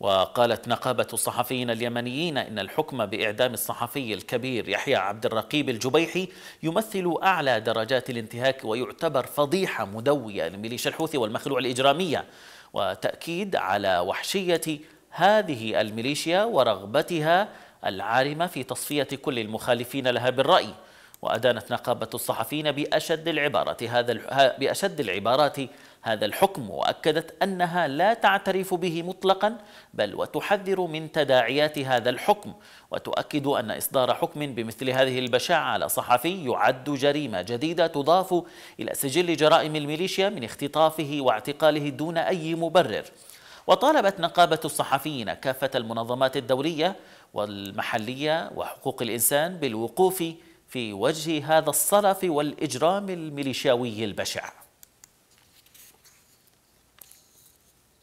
وقالت نقابة الصحفيين اليمنيين إن الحكم بإعدام الصحفي الكبير يحيى عبد الرقيب الجبيحي يمثل أعلى درجات الانتهاك ويعتبر فضيحة مدوية لميليشيا الحوثي والمخلوع الإجرامية وتأكيد على وحشية هذه الميليشيا ورغبتها العارمة في تصفية كل المخالفين لها بالرأي وأدانت نقابة الصحفيين بأشد العبارات هذا بأشد العبارات هذا الحكم وأكدت أنها لا تعترف به مطلقا بل وتحذر من تداعيات هذا الحكم وتؤكد أن إصدار حكم بمثل هذه البشاعة على صحفي يعد جريمة جديدة تضاف إلى سجل جرائم الميليشيا من اختطافه واعتقاله دون أي مبرر وطالبت نقابة الصحفيين كافة المنظمات الدولية والمحلية وحقوق الإنسان بالوقوف في وجه هذا الصرف والإجرام الميليشياوي البشع